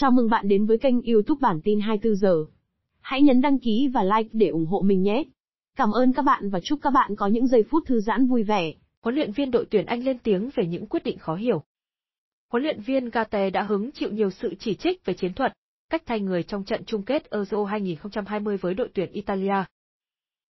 Chào mừng bạn đến với kênh YouTube Bản tin 24 giờ. Hãy nhấn đăng ký và like để ủng hộ mình nhé. Cảm ơn các bạn và chúc các bạn có những giây phút thư giãn vui vẻ. Huấn luyện viên đội tuyển Anh lên tiếng về những quyết định khó hiểu. Huấn luyện viên Gate đã hứng chịu nhiều sự chỉ trích về chiến thuật, cách thay người trong trận chung kết Euro 2020 với đội tuyển Italia.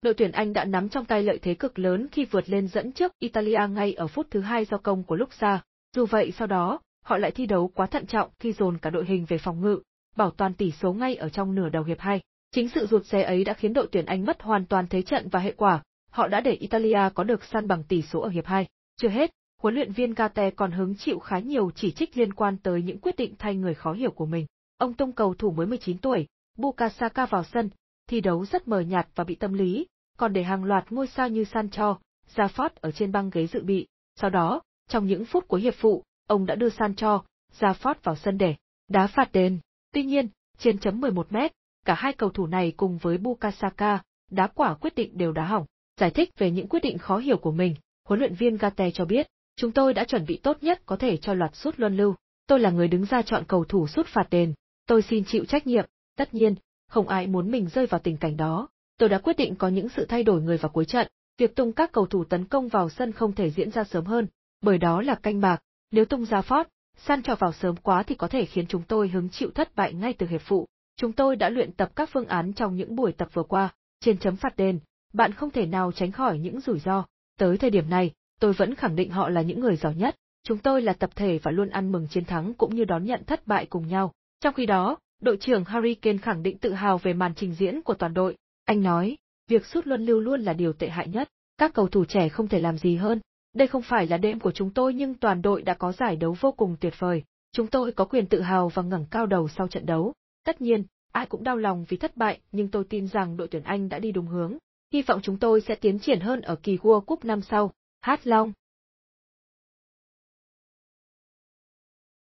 Đội tuyển Anh đã nắm trong tay lợi thế cực lớn khi vượt lên dẫn trước Italia ngay ở phút thứ hai do công của Luxa. Dù vậy sau đó, họ lại thi đấu quá thận trọng khi dồn cả đội hình về phòng ngự, bảo toàn tỷ số ngay ở trong nửa đầu hiệp 2. Chính sự rụt rè ấy đã khiến đội tuyển Anh mất hoàn toàn thế trận và hệ quả, họ đã để Italia có được săn bằng tỷ số ở hiệp 2. Chưa hết, huấn luyện viên Kate còn hứng chịu khá nhiều chỉ trích liên quan tới những quyết định thay người khó hiểu của mình. Ông tung cầu thủ mới 19 tuổi, Bukasaka vào sân, thi đấu rất mờ nhạt và bị tâm lý, còn để hàng loạt ngôi sao như Sancho, Rafort ở trên băng ghế dự bị. Sau đó, trong những phút cuối hiệp phụ, ông đã đưa Sancho, ra phát vào sân để đá phạt đền. Tuy nhiên, trên chấm 11 mét, cả hai cầu thủ này cùng với Bukasaka, đá quả quyết định đều đá hỏng. Giải thích về những quyết định khó hiểu của mình, huấn luyện viên Gate cho biết, chúng tôi đã chuẩn bị tốt nhất có thể cho loạt sút luân lưu. Tôi là người đứng ra chọn cầu thủ sút phạt đền. Tôi xin chịu trách nhiệm. Tất nhiên, không ai muốn mình rơi vào tình cảnh đó. Tôi đã quyết định có những sự thay đổi người vào cuối trận. Việc tung các cầu thủ tấn công vào sân không thể diễn ra sớm hơn, bởi đó là canh bạc. Nếu tung ra phót, săn trò vào sớm quá thì có thể khiến chúng tôi hứng chịu thất bại ngay từ hiệp phụ. Chúng tôi đã luyện tập các phương án trong những buổi tập vừa qua, trên chấm phạt đền, bạn không thể nào tránh khỏi những rủi ro. Tới thời điểm này, tôi vẫn khẳng định họ là những người giỏi nhất, chúng tôi là tập thể và luôn ăn mừng chiến thắng cũng như đón nhận thất bại cùng nhau. Trong khi đó, đội trưởng Harry Kane khẳng định tự hào về màn trình diễn của toàn đội. Anh nói, việc sút luân lưu luôn là điều tệ hại nhất, các cầu thủ trẻ không thể làm gì hơn, đây không phải là đêm của chúng tôi nhưng toàn đội đã có giải đấu vô cùng tuyệt vời, chúng tôi có quyền tự hào và ngẩng cao đầu sau trận đấu. Tất nhiên, ai cũng đau lòng vì thất bại nhưng tôi tin rằng đội tuyển Anh đã đi đúng hướng. Hy vọng chúng tôi sẽ tiến triển hơn ở kỳ World Cup năm sau. Hát Long